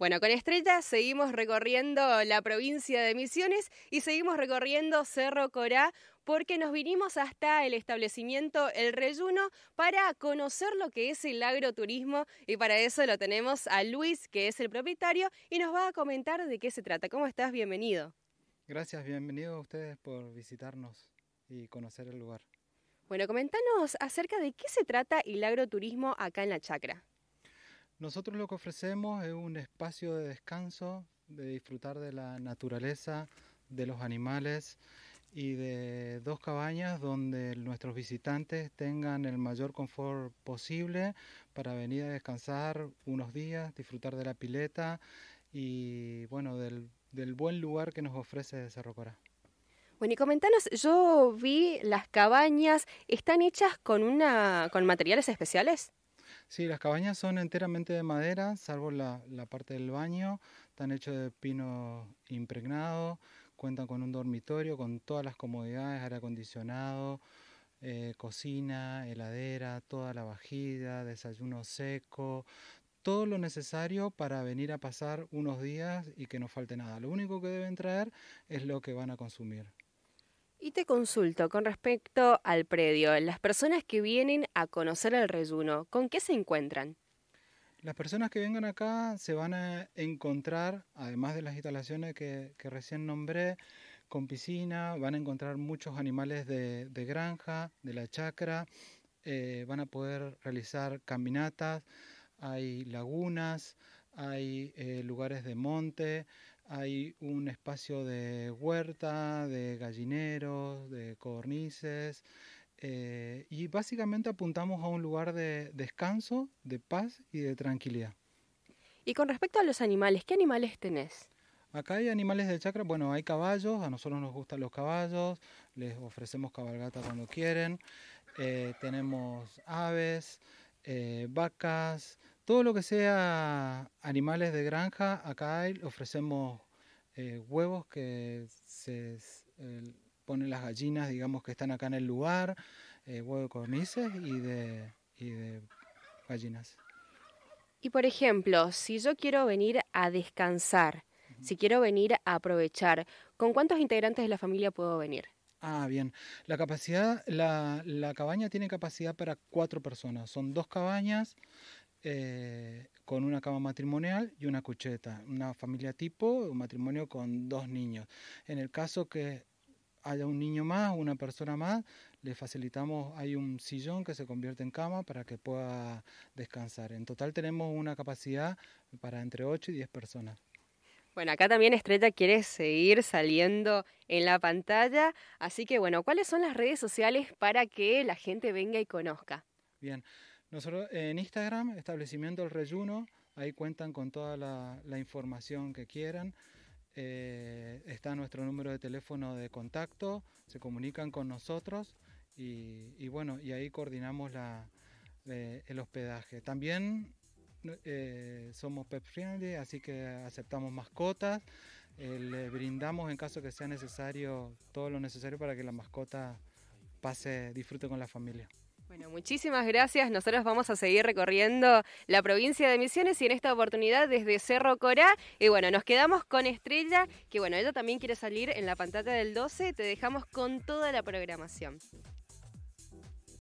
Bueno, con Estrella seguimos recorriendo la provincia de Misiones y seguimos recorriendo Cerro Corá porque nos vinimos hasta el establecimiento El Reyuno para conocer lo que es el agroturismo y para eso lo tenemos a Luis, que es el propietario, y nos va a comentar de qué se trata. ¿Cómo estás? Bienvenido. Gracias, bienvenido a ustedes por visitarnos y conocer el lugar. Bueno, comentanos acerca de qué se trata el agroturismo acá en la chacra. Nosotros lo que ofrecemos es un espacio de descanso, de disfrutar de la naturaleza, de los animales y de dos cabañas donde nuestros visitantes tengan el mayor confort posible para venir a descansar unos días, disfrutar de la pileta y bueno, del, buen lugar que nos ofrece Cerro Corá. Bueno, y comentanos, yo vi las cabañas, ¿están hechas con una con materiales especiales? Sí, las cabañas son enteramente de madera, salvo la, parte del baño. Están hechos de pino impregnado, cuentan con un dormitorio, con todas las comodidades, aire acondicionado, eh, cocina, heladera, toda la vajilla, desayuno seco, todo lo necesario para venir a pasar unos días y que no falte nada. Lo único que deben traer es lo que van a consumir. Y te consulto con respecto al predio, las personas que vienen a conocer el reyuno, ¿con qué se encuentran? Las personas que vengan acá se van a encontrar, además de las instalaciones que, recién nombré, con piscina, van a encontrar muchos animales de, granja, de la chacra, eh, van a poder realizar caminatas, hay lagunas, hay eh, lugares de monte, hay un espacio de huerta, de gallineros, de cornices. Eh, y básicamente apuntamos a un lugar de descanso, de paz y de tranquilidad. Y con respecto a los animales, ¿qué animales tenés? Acá hay animales de chakra, bueno, hay caballos, a nosotros nos gustan los caballos, les ofrecemos cabalgata cuando quieren, eh, tenemos aves, eh, vacas, todo lo que sea animales de granja, acá ofrecemos eh, huevos que se ponen las gallinas, digamos, que están acá en el lugar, eh, huevos de cornices y de, gallinas. Y por ejemplo, si yo quiero venir a descansar, si quiero venir a aprovechar, ¿con cuántos integrantes de la familia puedo venir? Ah, bien. La capacidad, la cabaña tiene capacidad para cuatro personas. Son dos cabañas eh, con una cama matrimonial y una cucheta. Una familia tipo, un matrimonio con dos niños. En el caso que haya un niño más, una persona más, le facilitamos, hay un sillón que se convierte en cama para que pueda descansar. En total tenemos una capacidad para entre 8 y 10 personas. Bueno, acá también Estrella quiere seguir saliendo en la pantalla, así que bueno, ¿cuáles son las redes sociales para que la gente venga y conozca? Bien, nosotros en Instagram, establecimiento El Reyuno, ahí cuentan con toda la, información que quieran. Eh, está nuestro número de teléfono de contacto, se comunican con nosotros y, bueno, y ahí coordinamos eh, el hospedaje. También eh, somos pet friendly, así que aceptamos mascotas, le brindamos en caso que sea necesario todo lo necesario para que la mascota pase, disfrute con la familia. Bueno, muchísimas gracias. Nosotros vamos a seguir recorriendo la provincia de Misiones y en esta oportunidad desde Cerro Corá. Y bueno, nos quedamos con Estrella, que bueno, ella también quiere salir en la pantalla del 12. Te dejamos con toda la programación.